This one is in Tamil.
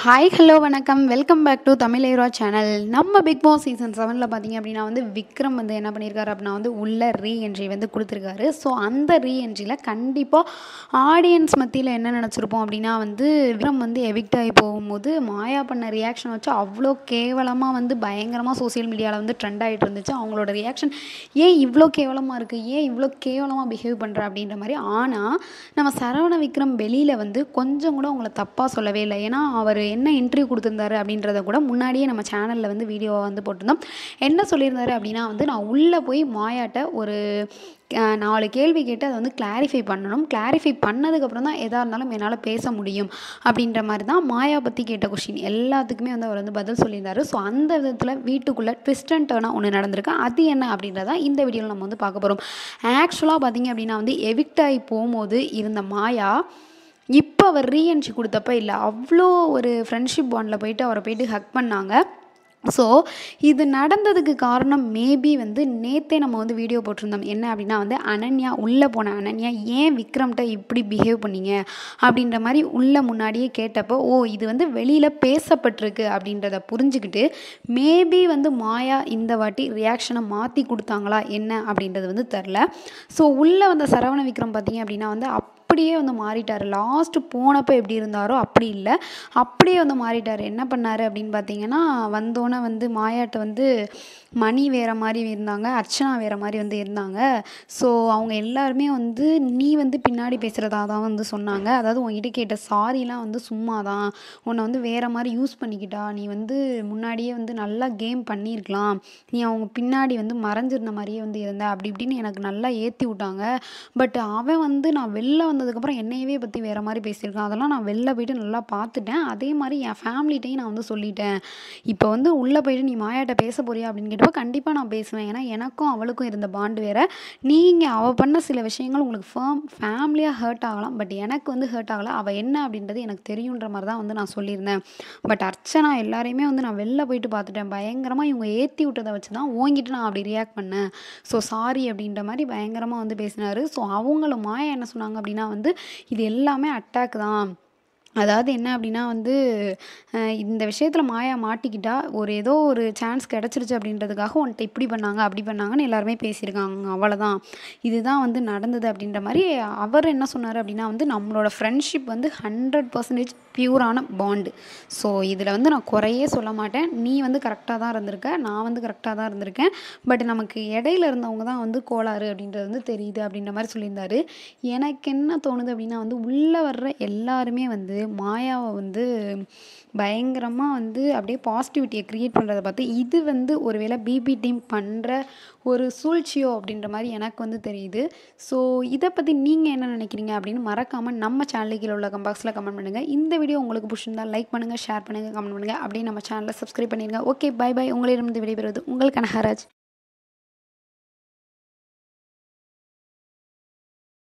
ஹாய் ஹலோ வணக்கம் welcome back to Tamil hero channel நம்ம பிக் பாஸ் சீசன் செவனில் பார்த்தீங்க அப்படின்னா வந்து விக்ரம் வந்து என்ன பண்ணியிருக்காரு அப்படின்னா வந்து உள்ள ரீஎன்ட்ரி வந்து கொடுத்துருக்காரு ஸோ அந்த ரீ என்ட்ரியில் கண்டிப்பாக ஆடியன்ஸ் மத்தியில் என்ன நினச்சிருப்போம் அப்படின்னா வந்து விக்ரம் வந்து எவிக்ட் ஆகி போகும்போது மாயா பண்ண ரியாக்ஷன் வச்சு அவ்வளோ கேவலமாக வந்து பயங்கரமாக சோசியல் மீடியாவில் வந்து ட்ரெண்ட் ஆகிட்டு இருந்துச்சு அவங்களோட ரியாக்ஷன் ஏன் இவ்வளோ கேவலமாக இருக்குது ஏன் இவ்வளோ கேவலமாக பிஹேவ் பண்ணுற அப்படின்ற மாதிரி ஆனால் நம்ம சரவண விக்ரம் வெளியில் வந்து கொஞ்சம் கூட அவங்கள தப்பாக சொல்லவே இல்லை ஏன்னா அவர் என்ன இன்டர்வியூ கொடுத்துருந்தாரு அப்படின்றத கூட முன்னாடியே நம்ம சேனலில் வந்து வீடியோவை வந்து போட்டிருந்தோம் என்ன சொல்லியிருந்தாரு அப்படின்னா வந்து நான் உள்ளே போய் மாயாட்ட ஒரு நாலு கேள்வி கேட்டு அதை வந்து கிளாரிஃபை பண்ணணும் கிளாரிஃபை பண்ணதுக்கப்புறம் தான் எதாக இருந்தாலும் என்னால் பேச முடியும் அப்படின்ற மாதிரி தான் மாயா பற்றி கேட்ட கொஷின் எல்லாத்துக்குமே வந்து அவர் வந்து பதில் சொல்லியிருந்தார் ஸோ அந்த விதத்தில் வீட்டுக்குள்ளே ட்விஸ்ட் அண்ட் டேர்னாக ஒன்று நடந்திருக்கு அது என்ன அப்படின்றத இந்த வீடியோவில் நம்ம வந்து பார்க்க போகிறோம் ஆக்சுவலாக பார்த்திங்க அப்படின்னா வந்து எவிக்ட் ஆகி போகும்போது இருந்த மாயா இப்போ அவர் ரீஎன்ட்ரி கொடுத்தப்ப இல்லை அவ்வளோ ஒரு ஃப்ரெண்ட்ஷிப் பாண்டில் போயிட்டு அவரை போயிட்டு ஹக் பண்ணாங்க ஸோ இது நடந்ததுக்கு காரணம் மேபி வந்து நேத்தே நம்ம வந்து வீடியோ போட்டிருந்தோம் என்ன அப்படின்னா வந்து அனன்யா உள்ளே போன அனன்யா ஏன் விக்ரம்கிட்ட இப்படி பிஹேவ் பண்ணீங்க அப்படின்ற மாதிரி உள்ளே முன்னாடியே கேட்டப்போ ஓ இது வந்து வெளியில் பேசப்பட்டிருக்கு அப்படின்றத புரிஞ்சுக்கிட்டு மேபி வந்து மாயா இந்த வாட்டி ரியாக்ஷனை மாற்றி கொடுத்தாங்களா என்ன அப்படின்றது வந்து தெரில ஸோ உள்ளே வந்த சரவண விக்ரம் பார்த்தீங்க அப்படின்னா வந்து அப் அப்படியே வந்து மாறிட்டார் லாஸ்ட்டு போனப்போ எப்படி இருந்தாரோ அப்படி இல்லை அப்படியே வந்து மாறிட்டார் என்ன பண்ணார் அப்படின்னு பார்த்தீங்கன்னா வந்தோன்னே வந்து மாயாட்ட வந்து மணி வேறு மாதிரி இருந்தாங்க அர்ச்சனா வேறு மாதிரி வந்து இருந்தாங்க ஸோ அவங்க எல்லாருமே வந்து நீ வந்து பின்னாடி பேசுகிறதா தான் வந்து சொன்னாங்க அதாவது உங்ககிட்ட கேட்ட சாரிலாம் வந்து சும்மா தான் உன்னை வந்து வேறு மாதிரி யூஸ் பண்ணிக்கிட்டா நீ வந்து முன்னாடியே வந்து நல்லா கேம் பண்ணியிருக்கலாம் நீ அவங்க பின்னாடி வந்து மறைஞ்சிருந்த மாதிரியே வந்து இருந்த அப்படி இப்படின்னு எனக்கு நல்லா ஏற்றி விட்டாங்க பட் அவன் வந்து நான் வெளில வந்து வந்ததுக்கப்புறம் என்னையவே பற்றி வேறு மாதிரி பேசியிருக்கான் அதெல்லாம் நான் வெளில போயிட்டு நல்லா பார்த்துட்டேன் அதே மாதிரி என் ஃபேமிலிகிட்டையும் நான் வந்து சொல்லிட்டேன் இப்போ வந்து உள்ளே போயிட்டு நீ மாயாட்ட பேச போறியா அப்படின்னு கேட்டப்போ கண்டிப்பாக நான் பேசுவேன் ஏன்னா எனக்கும் அவளுக்கும் இருந்த பாண்டு வேறு நீங்கள் அவள் பண்ண சில விஷயங்கள் உங்களுக்கு ஃபேம் ஃபேமிலியாக ஹர்ட் ஆகலாம் பட் எனக்கு வந்து ஹர்ட் ஆகலை அவள் என்ன அப்படின்றது எனக்கு தெரியுன்ற மாதிரி தான் வந்து நான் சொல்லியிருந்தேன் பட் அர்ச்சனா எல்லாரையுமே வந்து நான் வெளில போயிட்டு பார்த்துட்டேன் பயங்கரமாக இவங்க ஏற்றி விட்டதை வச்சு தான் ஓங்கிட்டு நான் அப்படி ரியாக்ட் பண்ணேன் ஸோ சாரி அப்படின்ற மாதிரி பயங்கரமாக வந்து பேசினார் ஸோ அவங்களும் மாயா என்ன சொன்னாங்க அப்படின்னா வந்து இது எல்லாமே அட்டாக் தான் அதாவது என்ன அப்படின்னா வந்து இந்த விஷயத்தில் மாயா மாட்டிக்கிட்டா ஒரு ஏதோ ஒரு சான்ஸ் கிடச்சிருச்சு அப்படின்றதுக்காக உன்கிட்ட இப்படி பண்ணாங்க அப்படி பண்ணாங்கன்னு எல்லாருமே பேசியிருக்காங்க அவ்வளோதான் இதுதான் வந்து நடந்தது அப்படின்ற மாதிரி அவர் என்ன சொன்னார் அப்படின்னா வந்து நம்மளோட ஃப்ரெண்ட்ஷிப் வந்து ஹண்ட்ரட் பர்சன்டேஜ் பியூரான பாண்டு ஸோ இதில் வந்து நான் குறையே சொல்ல மாட்டேன் நீ வந்து கரெக்டாக தான் இருந்திருக்க நான் வந்து கரெக்டாக தான் இருந்திருக்கேன் பட் நமக்கு இடையில இருந்தவங்க தான் வந்து கோளாறு அப்படின்றது வந்து தெரியுது அப்படின்ற மாதிரி சொல்லியிருந்தாரு எனக்கு என்ன தோணுது அப்படின்னா வந்து உள்ளே வர்ற எல்லாருமே வந்து மாயாவை வந்து பயங்கரமாக வந்து அப்படியே பாசிட்டிவிட்டியை க்ரியேட் பண்ணுறதை பார்த்து இது வந்து ஒருவேளை பிபி டீம் பண்ணுற ஒரு சூழ்ச்சியோ அப்படின்ற மாதிரி எனக்கு வந்து தெரியுது ஸோ இதை பற்றி நீங்கள் என்ன நினைக்கிறீங்க அப்படின்னு மறக்காமல் நம்ம சேனலுக்கு உள்ள பாக்ஸில் கமெண்ட் பண்ணுங்கள் இந்த வீடியோ உங்களுக்கு பிடிச்சிருந்தால் லைக் பண்ணுங்கள் ஷேர் பண்ணுங்கள் கமெண்ட் பண்ணுங்கள் அப்படியே நம்ம சேனலை சப்ஸ்கிரைப் பண்ணிடுங்க ஓகே பை பை உங்களிடமிருந்து விடைபெறுவது உங்கள் கனகராஜ்